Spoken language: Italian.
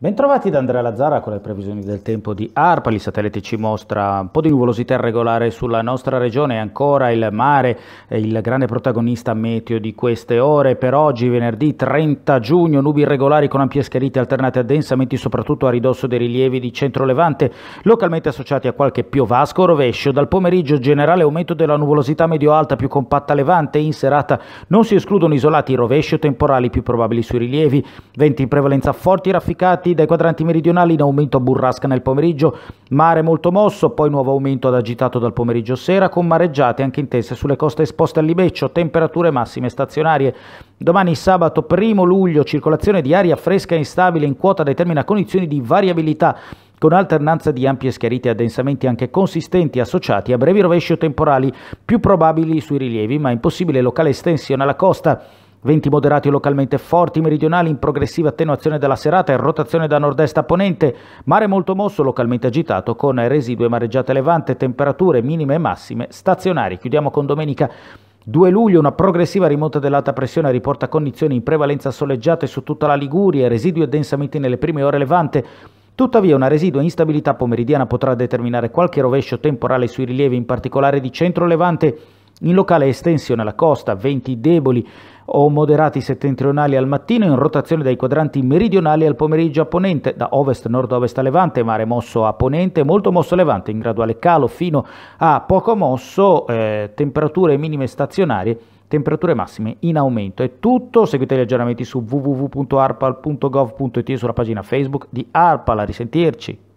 Bentrovati da Andrea Lazzara con le previsioni del tempo di ARPA, il satellite ci mostra un po' di nuvolosità irregolare sulla nostra regione, ancora il mare è il grande protagonista meteo di queste ore, per oggi venerdì 30 giugno nubi irregolari con ampie scherite alternate a densamenti soprattutto a ridosso dei rilievi di centro-levante, localmente associati a qualche piovasco rovescio, dal pomeriggio generale aumento della nuvolosità medio-alta più compatta levante, in serata non si escludono isolati rovescio temporali più probabili sui rilievi, venti in prevalenza forti rafficati, partita ai quadranti meridionali in aumento a burrasca nel pomeriggio, mare molto mosso, poi nuovo aumento ad agitato dal pomeriggio sera con mareggiate anche intense sulle coste esposte al libeccio, temperature massime stazionarie. Domani sabato 1 luglio circolazione di aria fresca e instabile in quota determina condizioni di variabilità con alternanza di ampie schiarite e addensamenti anche consistenti associati a brevi rovesci o temporali più probabili sui rilievi ma impossibile locale estensione alla costa. Venti moderati localmente forti meridionali in progressiva attenuazione della serata e rotazione da nord-est a ponente, mare molto mosso localmente agitato con residue mareggiate levante, temperature minime e massime stazionari. Chiudiamo con domenica 2 luglio una progressiva rimonta dell'alta pressione riporta condizioni in prevalenza soleggiate su tutta la Liguria e residui densamente nelle prime ore levante. Tuttavia una residua instabilità pomeridiana potrà determinare qualche rovescio temporale sui rilievi, in particolare di centro-levante in locale estensione alla costa, venti deboli o moderati settentrionali al mattino in rotazione dai quadranti meridionali al pomeriggio a ponente, da ovest-nord-ovest a levante, mare mosso a ponente, molto mosso a levante, in graduale calo fino a poco mosso, eh, temperature minime stazionarie temperature massime in aumento. È tutto, seguite gli aggiornamenti su www.arpal.gov.it sulla pagina Facebook di Arpal, a risentirci.